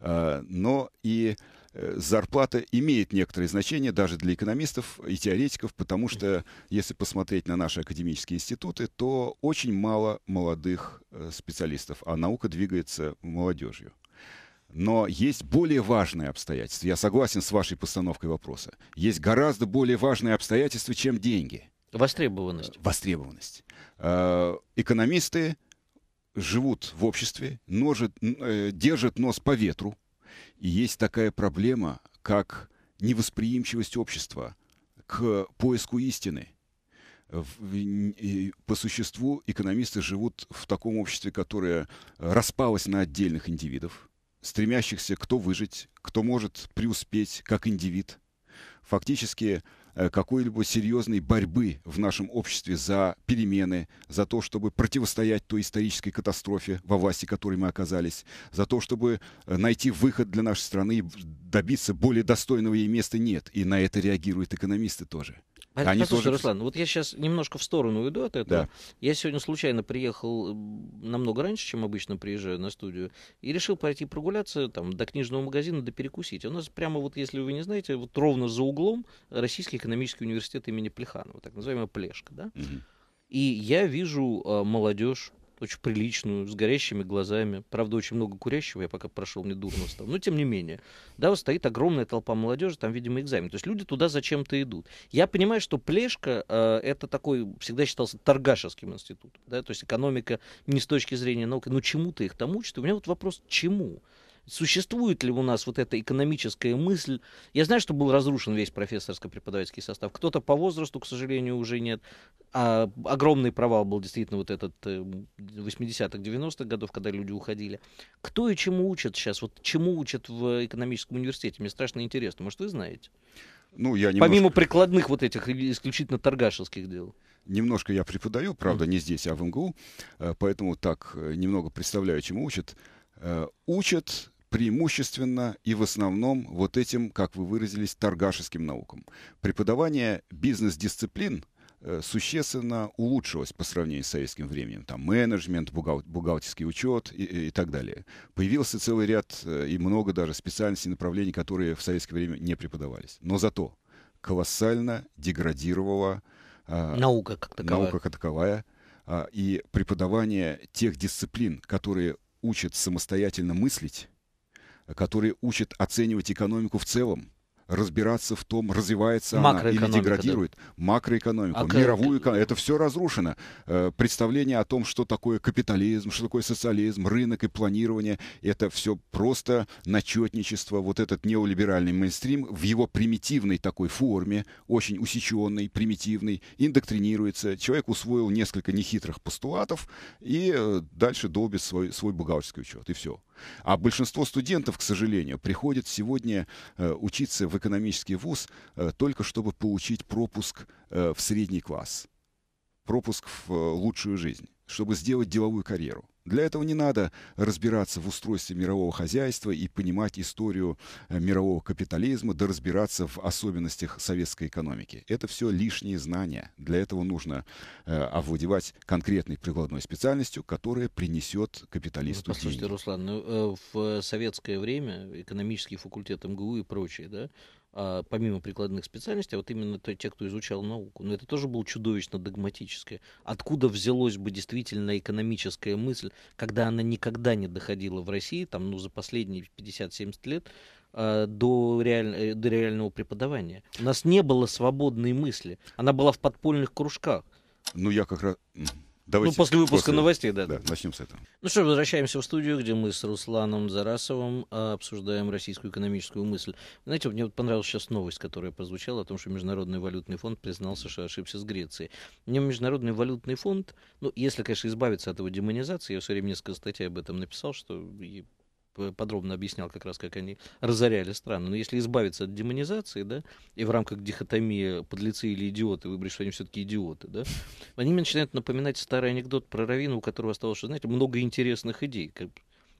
А, но и Э, зарплата имеет некоторое значение даже для экономистов и теоретиков, потому что если посмотреть на наши академические институты, то очень мало молодых э, специалистов, а наука двигается молодежью. Но есть более важные обстоятельства. Я согласен с вашей постановкой вопроса. Есть гораздо более важные обстоятельства, чем деньги. Востребованность. Э, востребованность. Экономисты живут в обществе, ножит, держат нос по ветру, и есть такая проблема, как невосприимчивость общества к поиску истины. По существу экономисты живут в таком обществе, которое распалось на отдельных индивидов, стремящихся кто выжить, кто может преуспеть как индивид. Фактически Э, какой-либо серьезной борьбы в нашем обществе за перемены, за то, чтобы противостоять той исторической катастрофе, во власти которой мы оказались, за то, чтобы э, найти выход для нашей страны и добиться более достойного ей места нет. И на это реагируют экономисты тоже. Они Послушай, тоже... Руслан, вот я сейчас немножко в сторону уйду от этого. Да. Я сегодня случайно приехал намного раньше, чем обычно приезжаю на студию, и решил пойти прогуляться там до книжного магазина, до перекусить. У нас прямо вот, если вы не знаете, вот ровно за углом Российский экономический университет имени Плеханова, так называемая Плешка, да? Угу. И я вижу э, молодежь очень приличную, с горящими глазами. Правда, очень много курящего, я пока прошел, мне дурно стало. Но тем не менее. Да, вот стоит огромная толпа молодежи, там, видимо, экзамен. То есть люди туда зачем-то идут. Я понимаю, что Плешка э, это такой, всегда считался торгашеским институтом. Да? То есть экономика не с точки зрения науки, но чему-то их там учат. У меня вот вопрос, чему? существует ли у нас вот эта экономическая мысль. Я знаю, что был разрушен весь профессорско-преподавательский состав. Кто-то по возрасту, к сожалению, уже нет. А, огромный провал был действительно вот этот 80-х, э, 90-х годов, когда люди уходили. Кто и чему учат сейчас? Вот чему учат в экономическом университете? Мне страшно интересно. Может, вы знаете? Ну, я немножко... Помимо прикладных вот этих исключительно торгашевских дел. Немножко я преподаю, правда, не здесь, а в МГУ, э, поэтому так э, немного представляю, чему учат. Учат преимущественно и в основном вот этим, как вы выразились, торгашеским наукам. Преподавание бизнес-дисциплин э, существенно улучшилось по сравнению с советским временем. Там менеджмент, бухгалтерский учет и, и, и так далее. Появился целый ряд э, и много даже специальностей и направлений, которые в советское время не преподавались. Но зато колоссально деградировала а, наука как таковая. Наука как таковая а, и преподавание тех дисциплин, которые учат самостоятельно мыслить, которые учат оценивать экономику в целом разбираться в том, развивается она или деградирует. Да. Макроэкономику, а мировую экономику. Это все разрушено. Э, представление о том, что такое капитализм, что такое социализм, рынок и планирование, это все просто начетничество. Вот этот неолиберальный мейнстрим в его примитивной такой форме, очень усеченный, примитивный индоктринируется. Человек усвоил несколько нехитрых постулатов и э, дальше долбит свой, свой бухгалтерский учет. И все. А большинство студентов, к сожалению, приходят сегодня э, учиться в экономический вуз э, только чтобы получить пропуск э, в средний класс, пропуск в э, лучшую жизнь, чтобы сделать деловую карьеру. Для этого не надо разбираться в устройстве мирового хозяйства и понимать историю э, мирового капитализма, да разбираться в особенностях советской экономики. Это все лишние знания. Для этого нужно э, овладевать конкретной прикладной специальностью, которая принесет капиталисту ну, Послушайте, деньги. Руслан, ну, э, в советское время экономический факультет МГУ и прочие, да, а, помимо прикладных специальностей, а вот именно то, те, кто изучал науку. Но это тоже было чудовищно догматическое. Откуда взялась бы действительно экономическая мысль, когда она никогда не доходила в России, там, ну, за последние 50-70 лет, а, до, реаль... Э, до реального преподавания. У нас не было свободной мысли. Она была в подпольных кружках. Ну, я как раз... Давайте ну, после выпуска после... новостей, да, да. начнем с этого. Ну что, возвращаемся в студию, где мы с Русланом Зарасовым а, обсуждаем российскую экономическую мысль. Знаете, мне вот понравилась сейчас новость, которая прозвучала о том, что Международный валютный фонд признался, что ошибся с Грецией. Мне Международный валютный фонд, ну, если, конечно, избавиться от его демонизации, я все время несколько статей об этом написал, что подробно объяснял как раз, как они разоряли страну. Но если избавиться от демонизации, да, и в рамках дихотомии подлецы или идиоты выбрать, что они все-таки идиоты, да, они начинают напоминать старый анекдот про Равина, у которого осталось, что, знаете, много интересных идей, как,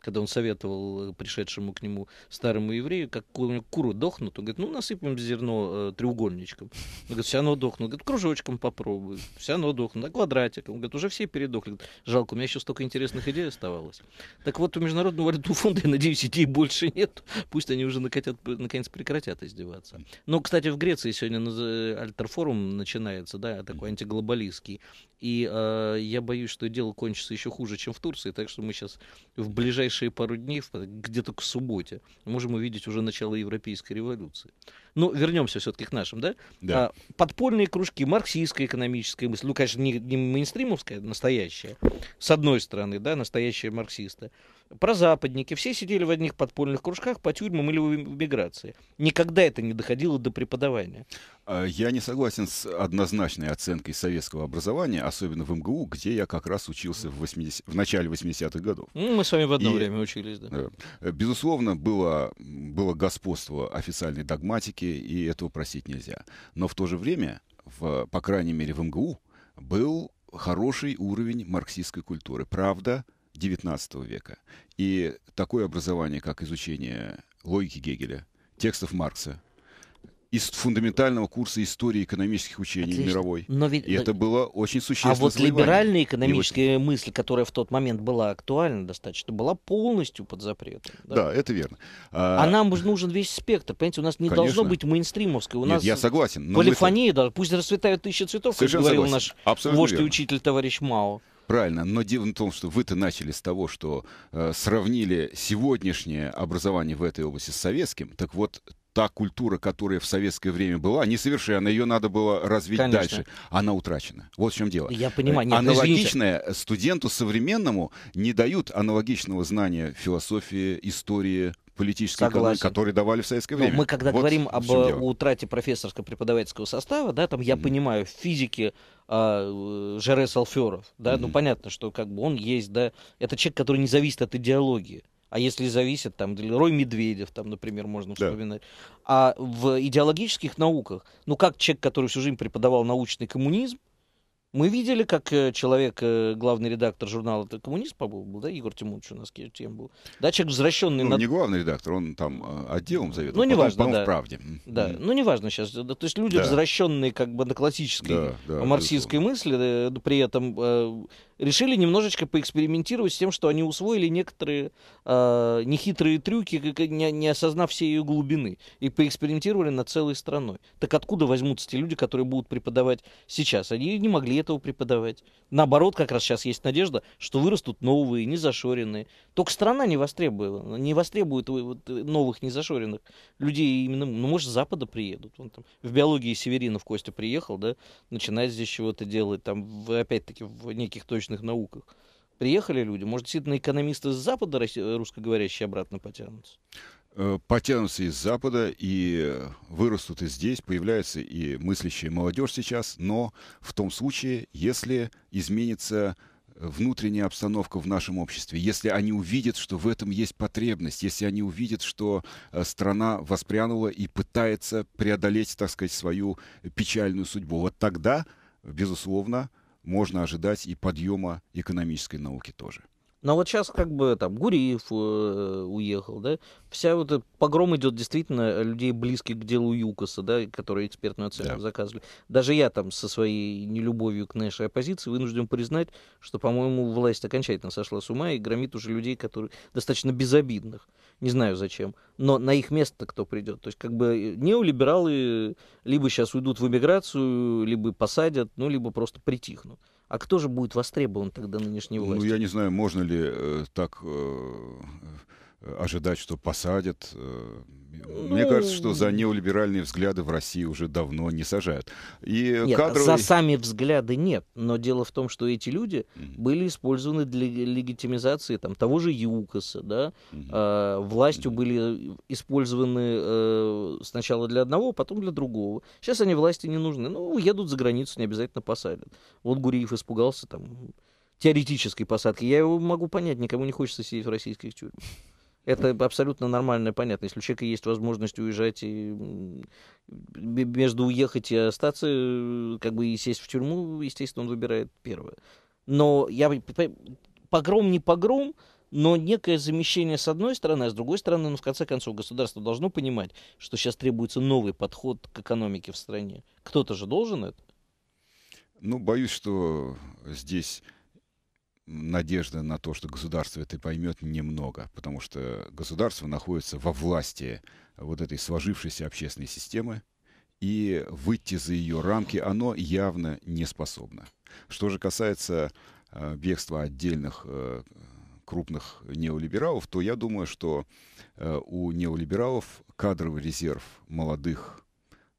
когда он советовал э, пришедшему к нему старому еврею, как у куры дохнут, он говорит, ну, насыпем зерно э, треугольничком. Он говорит, все равно дохнут. Он говорит, кружочком попробуй, все равно дохнут. А квадратиком? Он говорит, уже все передохли. Жалко, у меня еще столько интересных идей оставалось. Так вот, у Международного валютного фонда, я надеюсь, идей больше нет. Пусть они уже накатят, наконец прекратят издеваться. Но, кстати, в Греции сегодня э, Альтерфорум начинается, да, такой антиглобалистский. И э, я боюсь, что дело кончится еще хуже, чем в Турции. Так что мы сейчас в ближайшее ближайшие пару дней, где-то к субботе, можем увидеть уже начало Европейской революции. Но вернемся все-таки к нашим, да? да. А, подпольные кружки, марксистская экономическая мысль, ну, конечно, не, не мейнстримовская, а настоящая, с одной стороны, да, настоящие марксисты про западники все сидели в одних подпольных кружках по тюрьмам или в миграции. Никогда это не доходило до преподавания. А, я не согласен с однозначной оценкой советского образования, особенно в МГУ, где я как раз учился в, 80, в начале 80-х годов. Ну, мы с вами в одно И, время учились, да. Э, безусловно, было, было господство официальной догматики, и этого просить нельзя. Но в то же время, в, по крайней мере в МГУ, был хороший уровень марксистской культуры. Правда, XIX века. И такое образование, как изучение логики Гегеля, текстов Маркса, из фундаментального курса истории экономических учений Отлично. мировой. Но ведь... И это было очень существенно. А вот завоевание. либеральная экономическая вот... мысль, которая в тот момент была актуальна достаточно, была полностью под запретом. Да, да это верно. А, а нам нужен весь спектр. Понимаете, у нас не Конечно. должно быть мейнстримовской. У Нет, нас я согласен. Но полифония, мы... да, пусть расцветают тысячи цветов, Совершенно как говорил согласен. наш Абсолютно вождь верно. и учитель товарищ Мао. Правильно, но дело в том, что вы-то начали с того, что э, сравнили сегодняшнее образование в этой области с советским. Так вот, та культура, которая в советское время была, несовершенна, ее надо было развить Конечно. дальше. Она утрачена. Вот в чем дело. Я понимаю. Нет, ну, Аналогичное извините. студенту современному не дают аналогичного знания философии, истории, политической экономии, которые давали в советское время. Но мы когда вот говорим об утрате профессорского преподавательского состава, да, там я mm-hmm. понимаю, физики а, э, Жере Салферов, да, mm ну понятно, что как бы он есть, да, это человек, который не зависит от идеологии. А если зависит, там, Рой Медведев, там, например, можно вспоминать. Да. А в идеологических науках, ну, как человек, который всю жизнь преподавал научный коммунизм, мы видели, как э, человек, э, главный редактор журнала, это коммунист, по-моему, был, да, Егор Тимурович у нас тем был. Да, человек возвращенный... Ну, на... не главный редактор, он там э, отделом заведовал, ну, а не важно, да. в «Правде». Да, mm. ну, неважно сейчас. Да, то есть люди, да. возвращенные как бы на классической да, да, марксистской мысли, да, при этом решили немножечко поэкспериментировать с тем, что они усвоили некоторые э, нехитрые трюки, не, не осознав всей ее глубины, и поэкспериментировали над целой страной. Так откуда возьмутся те люди, которые будут преподавать сейчас? Они не могли этого преподавать. Наоборот, как раз сейчас есть надежда, что вырастут новые, незашоренные. Только страна не востребована, не востребует э, вот, э, новых незашоренных людей именно, ну, может, с Запада приедут. Он там, в биологии Северинов Костя приехал, да, начинает здесь чего-то делать, там, опять-таки, в неких точных точных науках. Приехали люди, может, действительно экономисты с Запада русскоговорящие обратно потянутся? Э, потянутся из Запада и вырастут и здесь, появляется и мыслящая молодежь сейчас, но в том случае, если изменится внутренняя обстановка в нашем обществе, если они увидят, что в этом есть потребность, если они увидят, что э, страна воспрянула и пытается преодолеть, так сказать, свою печальную судьбу, вот тогда, безусловно, можно ожидать и подъема экономической науки тоже. Но вот сейчас как бы там Гуриев э, уехал, да, вся вот этот погром идет действительно людей близких к делу ЮКОСа, да, которые экспертную оценку да. заказывали. Даже я там со своей нелюбовью к нашей оппозиции вынужден признать, что, по-моему, власть окончательно сошла с ума и громит уже людей, которые достаточно безобидных. Не знаю зачем. Но на их место кто придет? То есть как бы э, неолибералы либо сейчас уйдут в эмиграцию, либо посадят, ну, либо просто притихнут. А кто же будет востребован тогда нынешней ну, властью? Ну, я не знаю, можно ли э, так э, э ожидать, что посадят. Э, ну... мне кажется, что за неолиберальные взгляды в России уже давно не сажают. И нет, кадровый... за сами взгляды нет, но дело в том, что эти люди mm-hmm. были использованы для легитимизации там, того же ЮКОСа, да, mm-hmm. а, властью mm-hmm. были э, использованы э, сначала для одного, потом для другого. Сейчас они власти не нужны, ну, едут за границу, не обязательно посадят. Вот Гуриев испугался там теоретической посадки. Я его могу понять, никому не хочется сидеть в российских тюрьмах. Это абсолютно нормально, и понятно. Если у человека есть возможность уезжать и между уехать и остаться, как бы и сесть в тюрьму, естественно, он выбирает первое. Но я погром не погром, но некое замещение с одной стороны, а с другой стороны, ну, в конце концов, государство должно понимать, что сейчас требуется новый подход к экономике в стране. Кто-то же должен это. Ну, боюсь, что здесь надежды на то, что государство это поймет, немного, потому что государство находится во власти вот этой сложившейся общественной системы, и выйти за ее рамки оно явно не способно. Что же касается э, бегства отдельных э, крупных неолибералов, то я думаю, что э, у неолибералов кадровый резерв молодых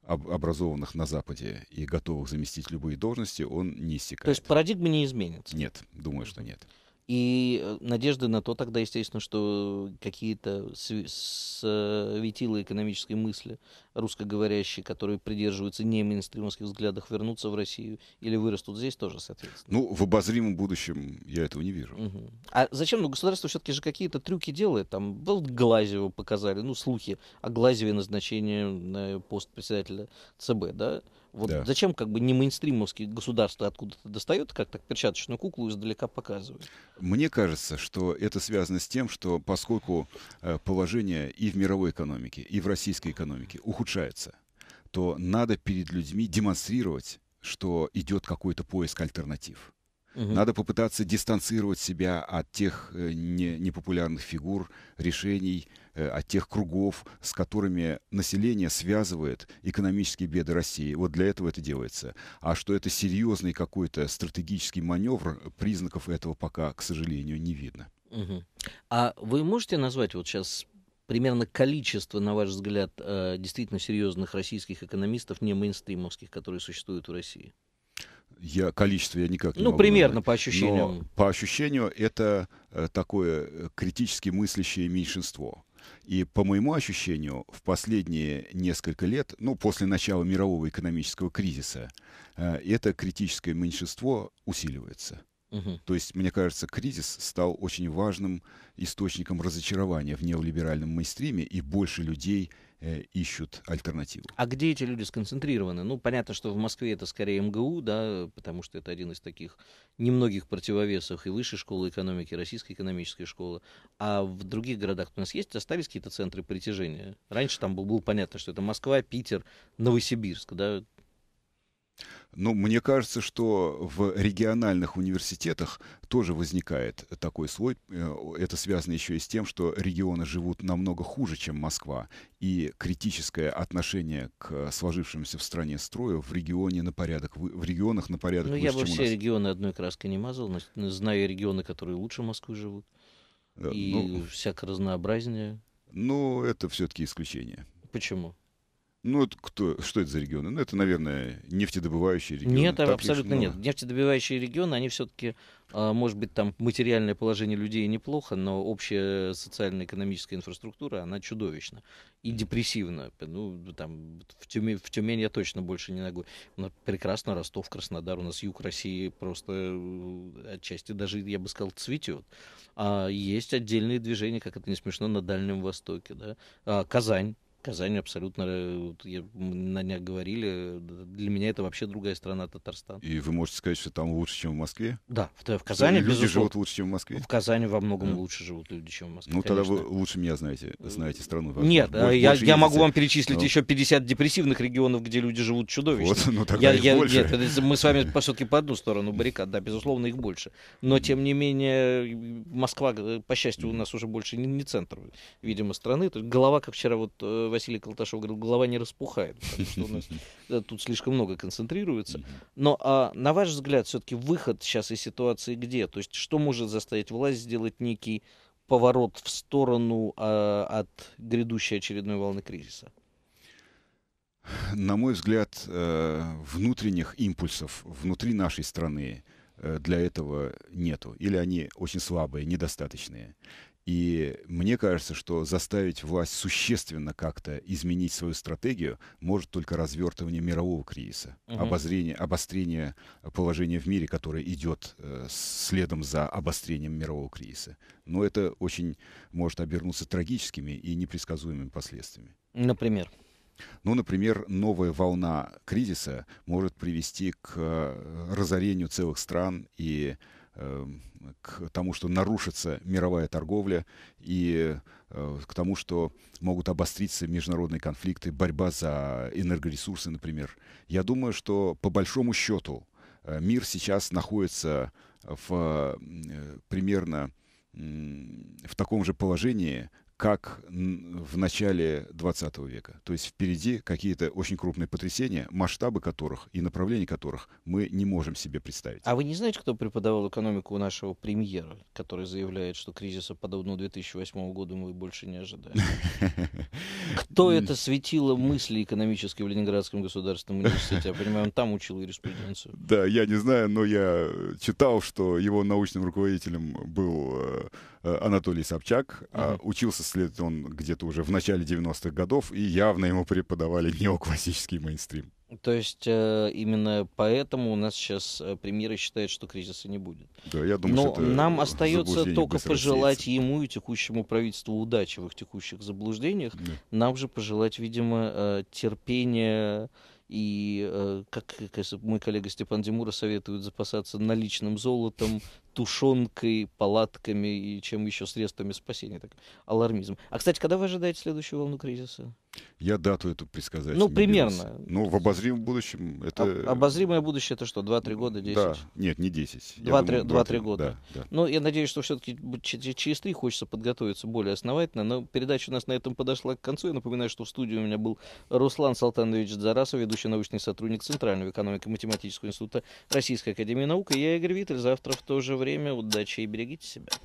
образованных на Западе и готовых заместить любые должности, он не иссякает. То есть парадигма не изменится? Нет, думаю, что нет. И э, надежды на то тогда, естественно, что какие-то светилы экономической мысли русскоговорящие, которые придерживаются не мейнстримовских взглядов, вернутся в Россию или вырастут здесь тоже, соответственно. Ну, в обозримом будущем я этого не вижу. Угу. А зачем? Ну, государство все-таки же какие-то трюки делает. Там был Глазева показали, ну, слухи о Глазеве назначении на э, пост председателя ЦБ, да? Вот да. зачем как бы не мейнстримовские государства откуда-то достают, как так перчаточную куклу издалека показывают? Мне кажется, что это связано с тем, что поскольку э, положение и в мировой экономике, и в российской экономике ухудшается, то надо перед людьми демонстрировать, что идет какой-то поиск альтернатив. Угу. Надо попытаться дистанцировать себя от тех э, не, непопулярных фигур, решений, э, от тех кругов, с которыми население связывает экономические беды России. Вот для этого это делается. А что это серьезный какой-то стратегический маневр, признаков этого пока, к сожалению, не видно. Угу. А вы можете назвать вот сейчас примерно количество, на ваш взгляд, э, действительно серьезных российских экономистов, не мейнстримовских, которые существуют в России? я, количество я никак не Ну, могу примерно назвать. по ощущениям. Но по ощущению это э, такое э, критически мыслящее меньшинство. И по моему ощущению, в последние несколько лет, ну, после начала мирового экономического кризиса, э, это критическое меньшинство усиливается. Угу. То есть, мне кажется, кризис стал очень важным источником разочарования в неолиберальном мейнстриме, и больше людей Э, ищут альтернативу. А где эти люди сконцентрированы? Ну, понятно, что в Москве это скорее МГУ, да, потому что это один из таких немногих противовесов и высшей школы экономики, и российской экономической школы. А в других городах у нас есть, остались какие-то центры притяжения? Раньше там было, было понятно, что это Москва, Питер, Новосибирск, да? Но ну, мне кажется, что в региональных университетах тоже возникает такой слой. Э, это связано еще и с тем, что регионы живут намного хуже, чем Москва. И критическое отношение к сложившемуся в стране строю в регионе на порядок, в регионах на порядок ну, выше, я бы все регионы одной краской не мазал. зная регионы, которые лучше Москвы живут. и ну, всяко разнообразнее. Ну, это все-таки исключение. Почему? Ну, это кто, что это за регионы? Ну, это, наверное, нефтедобывающие регионы. Нет, так абсолютно нет. Ну. Нефтедобывающие регионы, они все-таки, а, может быть, там материальное положение людей неплохо, но общая социально-экономическая инфраструктура, она чудовищна и депрессивна. Ну, там, в, Тюмень, в Тюмень я точно больше не ногой. Но прекрасно Ростов, Краснодар, у нас юг России просто э, отчасти даже, я бы сказал, цветет. А есть отдельные движения, как это не смешно, на Дальнем Востоке. Да? А, Казань Казань абсолютно, э, на днях говорили, для меня это вообще другая страна, Татарстан. И вы можете сказать, что там лучше, чем в Москве? Да, в, в Казани, Люди безусловно, живут лучше, чем в Москве? В Казани во многом Да. лучше живут люди, чем в Москве, Ну, конечно. тогда вы лучше меня знаете, знаете страну. Возможно. Нет, больше, э, я, больше я могу вам перечислить но... Ну. еще 50 депрессивных регионов, где люди живут чудовищно. Вот, ну тогда я, их я, больше. Нет, мы с вами по сути по одну сторону баррикад, да, безусловно, их больше. Но, тем не менее, Москва, э, по счастью, у нас уже больше не, не центр, видимо, страны. то есть Голова, как вчера вот Василий Колташов говорил, голова не распухает, потому что у нас э, тут слишком много концентрируется. Но а, на ваш взгляд, все-таки выход сейчас из ситуации где? То есть что может заставить власть сделать некий поворот в сторону а, от грядущей очередной волны кризиса? На мой взгляд, э, внутренних импульсов внутри нашей страны э, для этого нету. Или они очень слабые, недостаточные. И мне кажется, что заставить власть существенно как-то изменить свою стратегию может только развертывание мирового кризиса, угу. обозрение, обострение положения в мире, которое идет э, следом за обострением мирового кризиса. Но это очень может обернуться трагическими и непредсказуемыми последствиями. Например? Ну, например, новая волна кризиса может привести к э, разорению целых стран и Эм, к тому, что нарушится мировая торговля и э, к тому, что могут обостриться международные конфликты, борьба за энергоресурсы, например. Я думаю, что по большому счету э, мир сейчас находится в э, примерно в таком же положении, как в начале 20 века. То есть впереди какие-то очень крупные потрясения, масштабы которых и направления которых мы не можем себе представить. А вы не знаете, кто преподавал экономику у нашего премьера, который заявляет, что кризиса подобного 2008 года мы больше не ожидаем? Кто это светило мысли экономической в Ленинградском государственном университете? Я понимаю, он там учил юриспруденцию. Да, я не знаю, но я читал, что его научным руководителем был э, Э, Анатолий Собчак. Mm-hmm. Учился, след он где-то уже в начале 90-х годов, и явно ему преподавали неоклассический мейнстрим. То есть э, именно поэтому у нас сейчас э, премьеры считают, что кризиса не будет. Да, я думаю, Но что нам остается только пожелать ему и текущему правительству удачи в их текущих заблуждениях. Да. Нам же пожелать, видимо, терпения и, как, мой коллега Степан Демура советует, запасаться наличным золотом, тушенкой, палатками и чем еще средствами спасения. Так, алармизм. А, кстати, когда вы ожидаете следующую волну кризиса? Я дату эту предсказать. Ну, примерно. Берусь. Ну, но в обозримом будущем это... Об, обозримое будущее это что, 2-3 года, 10? Да. Нет, не 10. 2-3 года. Да, да. Ну, я надеюсь, что все-таки через 3 хочется подготовиться более основательно. Но передача у нас на этом подошла к концу. Я напоминаю, что в студии у меня был Руслан Салтанович Дзарасов, ведущий научный сотрудник Центрального экономико-математического института Российской Академии Наук. И я, Игорь Виттель. Завтра в то же время. Удачи и берегите себя.